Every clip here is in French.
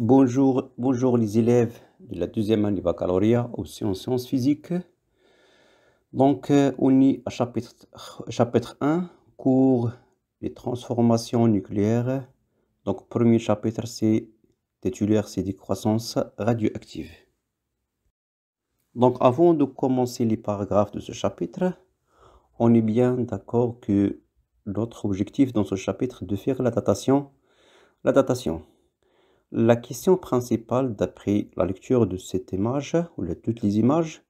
Bonjour, bonjour les élèves de la deuxième année baccalauréat aussi en sciences physiques. Donc, euh, on est à chapitre, chapitre 1, cours des transformations nucléaires. Donc, premier chapitre, c'est titulaire, c'est croissance radioactive. Donc, avant de commencer les paragraphes de ce chapitre, on est bien d'accord que notre objectif dans ce chapitre est de faire la datation. La datation. La question principale d'après la lecture de cette image ou de toutes les images,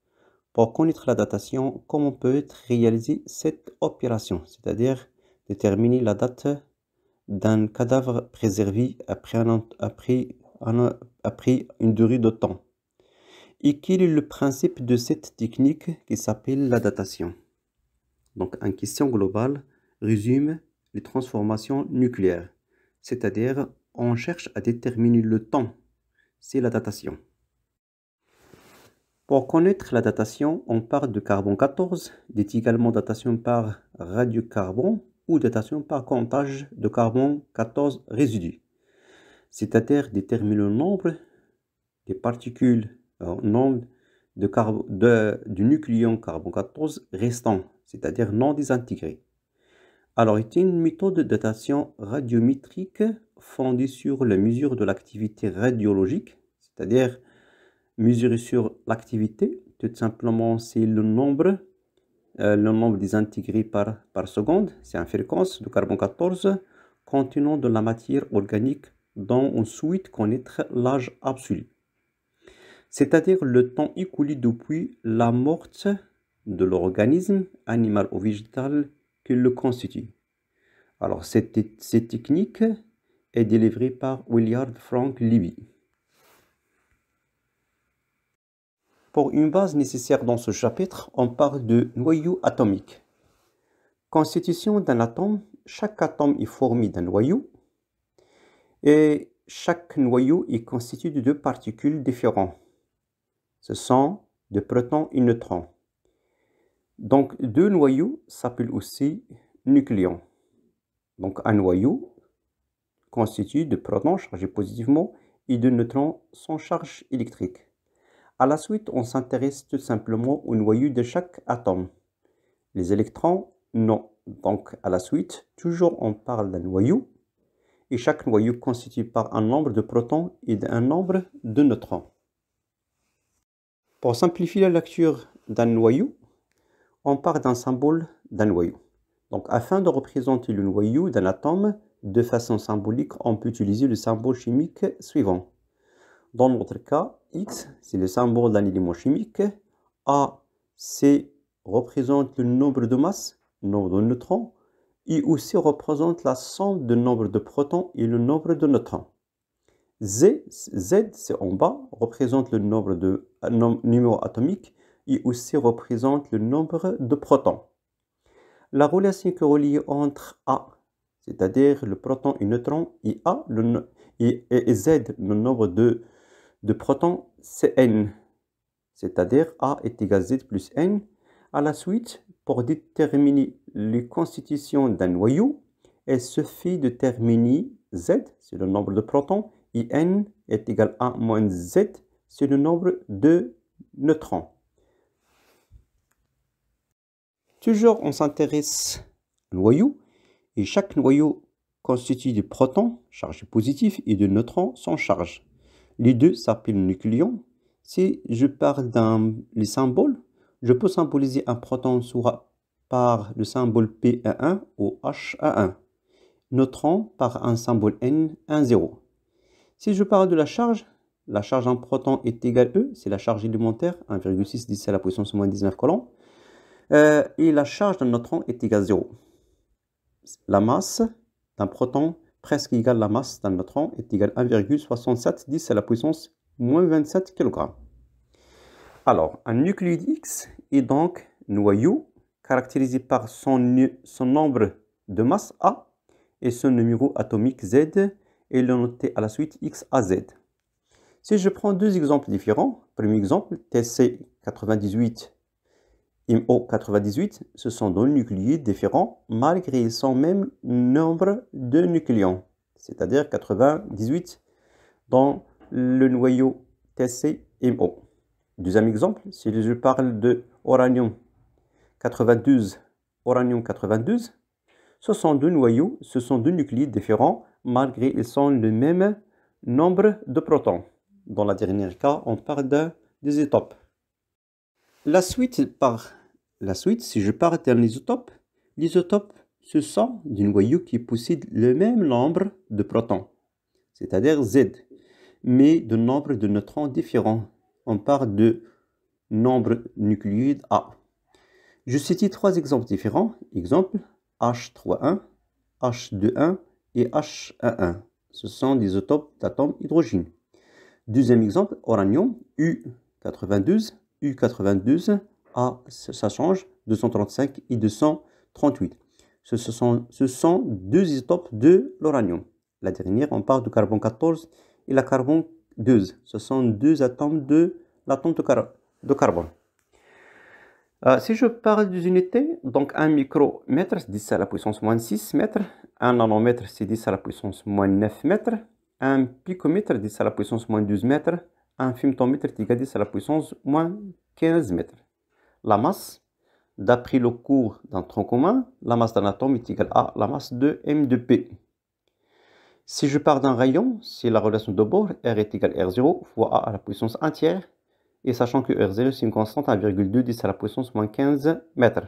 pour connaître la datation, comment peut être réalisée cette opération, c'est-à-dire déterminer la date d'un cadavre préservé après, un, après une durée de temps. Et quel est le principe de cette technique qui s'appelle la datation Donc, une question globale résume les transformations nucléaires, c'est-à-dire on cherche à déterminer le temps. C'est la datation. Pour connaître la datation, on parle de carbone 14, dit également datation par radiocarbon ou datation par comptage de carbone 14 résidu. C'est-à-dire déterminer le nombre des particules, euh, nombre de, de du nucléon carbone 14 restant, c'est-à-dire non désintégrés. Alors, c'est une méthode de datation radiométrique fondée sur la mesure de l'activité radiologique, c'est-à-dire mesurer sur l'activité. Tout simplement, c'est le nombre, euh, le nombre des intégrés par, par seconde, c'est une fréquence de carbone 14 contenant de la matière organique dont on souhaite connaître l'âge absolu, c'est-à-dire le temps écoulé depuis la morte de l'organisme animal ou végétal qu'il le constitue. Alors, cette, technique est délivrée par Willard Frank Libby. Pour une base nécessaire dans ce chapitre, on parle de noyau atomique. Constitution d'un atome, chaque atome est formé d'un noyau et chaque noyau est constitué de deux particules différentes. Ce sont des protons et neutrons. Donc, deux noyaux s'appellent aussi nucléons. Donc, un noyau constitue de protons chargés positivement et de neutrons sans charge électrique. À la suite, on s'intéresse tout simplement au noyau de chaque atome. Les électrons, non. Donc, à la suite, toujours on parle d'un noyau et chaque noyau constitué par un nombre de protons et d'un nombre de neutrons. Pour simplifier la lecture d'un noyau, on part d'un symbole d'un noyau. Donc, afin de représenter le noyau d'un atome de façon symbolique, on peut utiliser le symbole chimique suivant. Dans notre cas, X, c'est le symbole d'un élément chimique. A, C, représente le nombre de masses, le nombre de neutrons. I aussi représente la somme du nombre de protons et le nombre de neutrons. Z, Z c'est en bas, représente le nombre de euh, numéros atomiques et aussi représente le nombre de protons. La relation qui relie entre A, c'est-à-dire le proton et neutron, et, A, le, et, et Z, le nombre de, de protons, c'est N, c'est-à-dire A est égal à Z plus N. À la suite, pour déterminer les constitutions d'un noyau, il suffit de terminer Z, c'est le nombre de protons, et N est égal à moins Z, c'est le nombre de neutrons. Toujours, on s'intéresse au noyau, et chaque noyau constitue des protons, chargés positifs, et de neutrons sans charge. Les deux s'appellent nucléons. Si je parle d'un les symboles, je peux symboliser un proton soit par le symbole p 1 ou h 1 neutron par un symbole N10. Si je parle de la charge, la charge d'un proton est égale E, c'est la charge élémentaire, 1,6 10 à la puissance moins 19 colons. Euh, et la charge d'un neutron est égale à 0. La masse d'un proton presque égale à la masse d'un neutron est égale à 1,67 10 à la puissance moins 27 kg. Alors, un nucléide X est donc noyau caractérisé par son, nombre de masse A et son numéro atomique Z et le noté à la suite X Z. Si je prends deux exemples différents, premier exemple TC98 mo 98 ce sont deux nucléides différents malgré ils même nombre de nucléons, c'est-à-dire 98 dans le noyau TCMO. Deuxième exemple, si je parle de uranium 92, uranium 92, ce sont deux noyaux, ce sont deux nucléides différents malgré ils sont le même nombre de protons. Dans la dernière cas, on parle des étapes. La suite par la suite, si je pars d'un isotope, l'isotope se sent d'une noyau qui possède le même nombre de protons, c'est-à-dire Z, mais de nombre de neutrons différents. On parle de nombre nucléide A. Je cite trois exemples différents. Exemple H31, H21 et H11. Ce sont des isotopes d'atomes hydrogène. Deuxième exemple, uranium U92, U92 à, ça change, 235 et 238. Ce sont, ce sont deux isotopes de l'uranium. La dernière, on parle du carbone 14 et la carbone 12. Ce sont deux atomes de l'atome de, carbone. Euh, si je parle des unités, donc un micromètre, c'est 10 à la puissance moins 6 mètres. Un nanomètre, c'est 10 à la puissance moins 9 mètres. Un picomètre, 10 à la puissance moins 12 mètres un fumetomètre est égal à la puissance moins 15 mètres. La masse, d'après le cours d'un tronc commun, la masse d'un atome est égale à la masse de m de p. Si je pars d'un rayon, c'est la relation de bord R est égale à R0 fois A à la puissance entière, et sachant que R0 c'est une constante 1,2 10 à la puissance moins 15 mètres.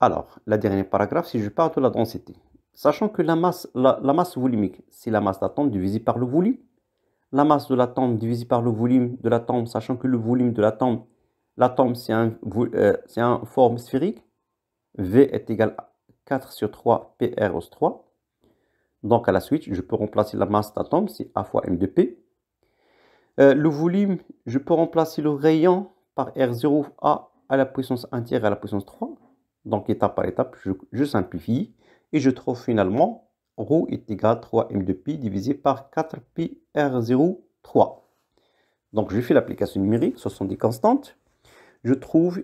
Alors, la dernière paragraphe, si je pars de la densité, sachant que la masse, la, masse volumique, c'est la masse d'atome divisée par le volume, la masse de la tombe divisée par le volume de la tombe, sachant que le volume de la tombe, la c'est un, euh, un forme sphérique, V est égal à 4 sur 3 PR 3. Donc à la suite, je peux remplacer la masse de la tombe, c'est A fois M de P. Euh, le volume, je peux remplacer le rayon par R0A à la puissance 1 tiers à la puissance 3. Donc étape par étape, je simplifie et je trouve finalement Rho est égal à 3m 2 pi divisé par 4pi r0 3. Donc je fais l'application numérique, ce sont des constantes. Je trouve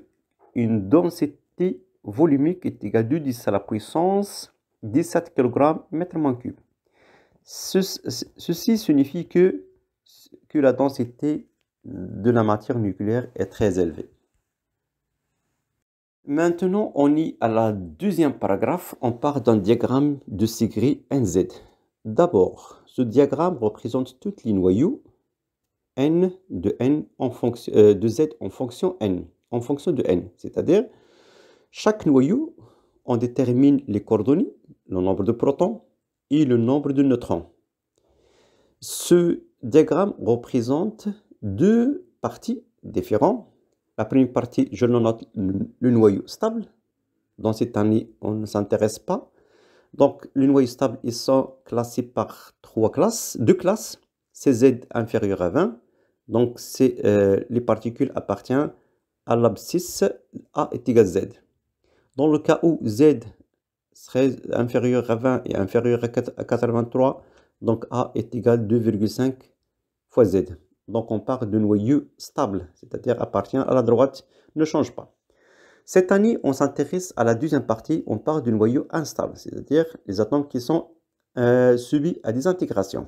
une densité volumique est égale à 10 à la puissance 17 kg m3. ceci signifie que, que la densité de la matière nucléaire est très élevée. Maintenant, on est à la deuxième paragraphe. On part d'un diagramme de Sigri NZ. D'abord, ce diagramme représente toutes les noyaux n de n en euh, de z en fonction n, en fonction de n. C'est-à-dire, chaque noyau, on détermine les coordonnées, le nombre de protons et le nombre de neutrons. Ce diagramme représente deux parties différentes la première partie, je note le noyau stable. Dans cette année, on ne s'intéresse pas. Donc, le noyau stable, ils sont classés par trois classes, deux classes. inférieur à 20. Donc, c'est euh, les particules appartiennent à l'abscisse A est égal à Z. Dans le cas où Z serait inférieur à 20 et inférieur à 83, donc A est égal à 2,5 fois Z. Donc on part de noyau stable, c'est-à-dire appartient à la droite, ne change pas. Cette année, on s'intéresse à la deuxième partie, on part du noyau instable, c'est-à-dire les atomes qui sont euh, subis à des intégrations.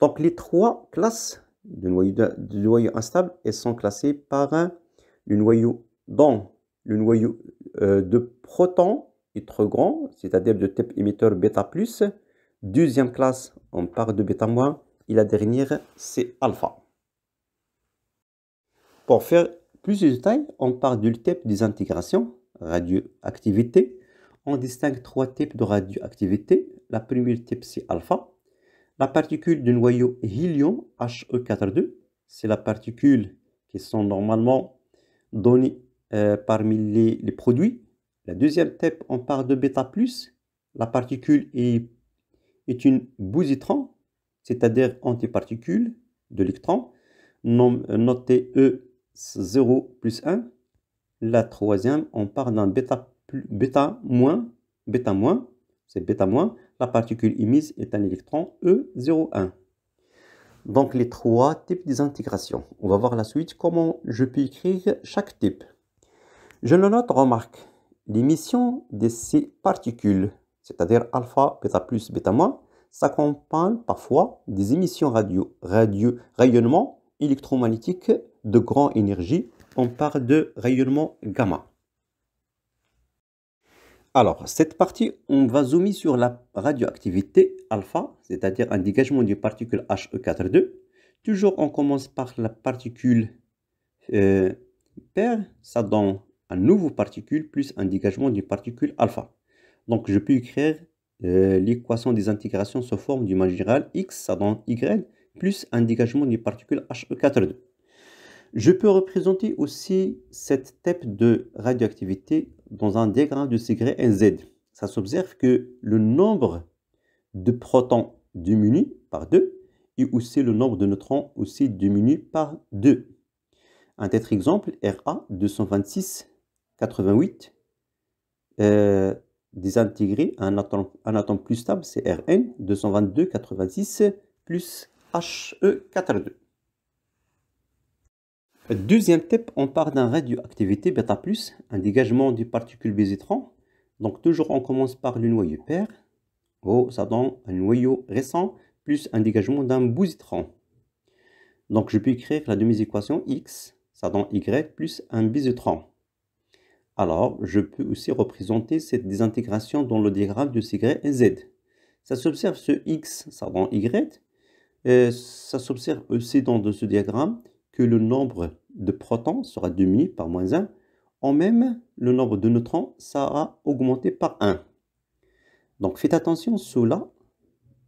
Donc les trois classes de noyau, instable, elles sont classées par un, le noyau dont le noyau euh, de protons est trop grand, c'est-à-dire de type émetteur bêta plus. Deuxième classe, on part de bêta moins et la dernière, c'est alpha. Pour faire plus de détails, on parle du type des intégrations, radioactivité. On distingue trois types de radioactivité. La première type, c'est alpha. La particule du noyau hélium, HE42, c'est la particule qui sont normalement donnée euh, parmi les, les, produits. La deuxième type, on parle de bêta+. La particule est, est une positron c'est-à-dire antiparticules de l'électron, euh, notée E0 plus 1. La troisième, on part d'un bêta, bêta moins, bêta moins, c'est bêta moins, la particule émise est un électron E01. Donc les trois types d'intégration. On va voir la suite comment je peux écrire chaque type. Je le note, remarque, l'émission de ces particules, c'est-à-dire alpha, bêta plus, bêta moins, s'accompagne parfois des émissions radio, radio, rayonnement électromagnétique de grande énergie. On parle de rayonnement gamma. Alors, cette partie, on va zoomer sur la radioactivité alpha, c'est-à-dire un dégagement des particules HE42. Toujours, on commence par la particule euh, ça donne un nouveau particule plus un dégagement des particules alpha. Donc, je peux écrire euh, l'équation des intégrations se forme du générale x, ça donne y, plus un dégagement des particules he 42 Je peux représenter aussi cette type de radioactivité dans un diagramme de Segré NZ. Ça s'observe que le nombre de protons diminue par 2 et aussi le nombre de neutrons aussi diminue par 2. Un autre exemple, RA 226, 88, désintégrer un atome, un plus stable, c'est Rn 222,86 plus he 4,2. Deuxième type, on part d'un radioactivité bêta plus, un dégagement du particule bêta. Donc toujours on commence par le noyau pair. Oh, ça donne un noyau récent plus un dégagement d'un bêta. Donc je peux écrire la demi-équation x, ça donne y plus un bisutron. Alors, je peux aussi représenter cette désintégration dans le diagramme de CY et z. Ça s'observe ce x, ça rend y. Euh, ça s'observe aussi dans ce diagramme que le nombre de protons sera diminué par moins 1. En même, le nombre de neutrons sera augmenté par 1. Donc faites attention, cela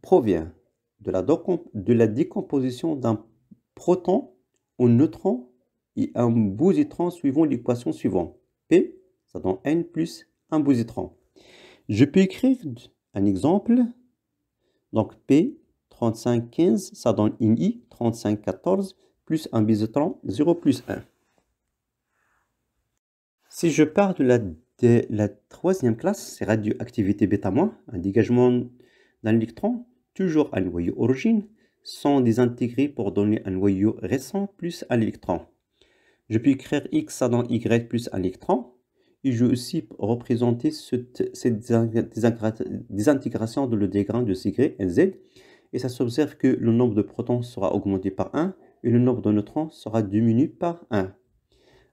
provient de la, décomposition d'un proton en neutron et un positron suivant l'équation suivante. P ça donne n plus un positron. Je peux écrire un exemple. Donc P, 35, 15, ça donne une I, 35, 14, plus un positron, 0 plus 1. Si je pars de la, troisième classe, c'est radioactivité bêta-, un dégagement d'un électron, toujours un noyau origine, sont désintégrés pour donner un noyau récent plus un électron. Je peux écrire x ça donne y plus un électron. Je je aussi représenter cette, désintégration de le dégrain de sigma Z et ça s'observe que le nombre de protons sera augmenté par 1 et le nombre de neutrons sera diminué par 1.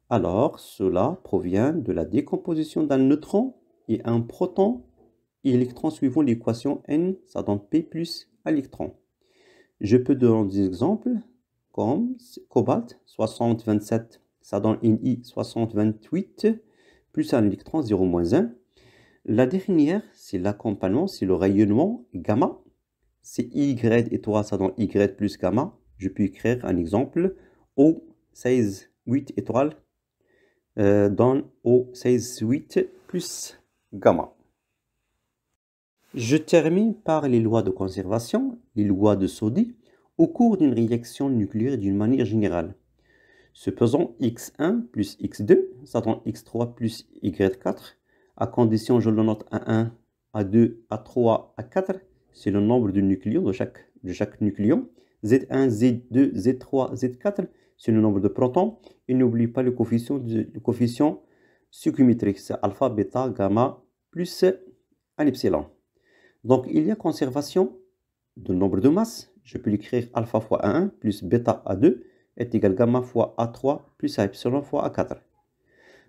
Alors, cela provient de la décomposition d'un neutron et un proton et électron suivant l'équation N, ça donne P plus électron. Je peux donner des exemples comme cobalt 6027, ça donne Ni 6028, plus un électron 0 moins 1. La dernière, c'est l'accompagnement, c'est le rayonnement gamma. C'est Y étoile, ça donne Y plus gamma. Je peux écrire un exemple. O 16, 8 étoiles euh, donne O 16, 8 plus gamma. Je termine par les lois de conservation, les lois de Sodi, au cours d'une réaction nucléaire d'une manière générale. Supposons x1 plus x2, ça donne x3 plus y4, à condition, je le note à 1, à 2, à 3, à 4, c'est le nombre de nucléons de chaque, nucléon. Z1, Z2, Z3, Z4, c'est le nombre de protons. Et n'oublie pas le coefficient, coefficient succumétrique, c'est alpha, bêta, gamma, plus un epsilon. Donc, il y a conservation de nombre de masses. Je peux l'écrire alpha fois 1 plus bêta à 2 est égal gamma fois A3 plus a epsilon fois A4.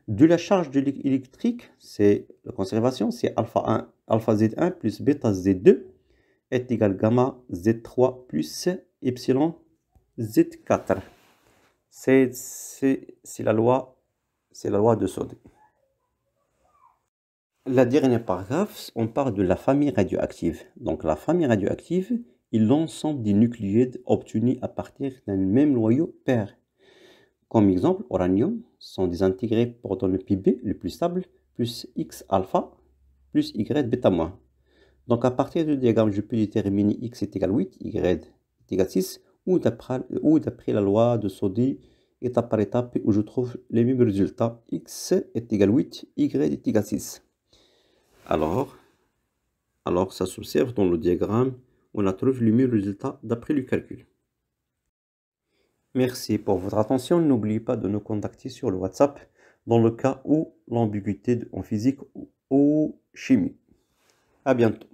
De la charge électrique, c'est la conservation, c'est alpha, alpha Z1 plus bêta Z2 est égal gamma Z3 plus epsilon Z4. C'est la loi c'est la loi de Sod. La dernière paragraphe, on parle de la famille radioactive. Donc la famille radioactive, l'ensemble des nucléides obtenus à partir d'un même noyau pair. Comme exemple, uranium sont désintégrés donner le PB le plus stable, plus X alpha, plus Y bêta moins. Donc à partir du diagramme, je peux déterminer X est égal 8, Y est égal 6, ou d'après la loi de Sodi, étape par étape, où je trouve les mêmes résultats. X est égal 8, Y est égal 6. Alors, alors ça s'observe dans le diagramme on a trouvé le meilleur résultat d'après le calcul. Merci pour votre attention. N'oubliez pas de nous contacter sur le WhatsApp dans le cas où l'ambiguïté en physique ou chimie. À bientôt.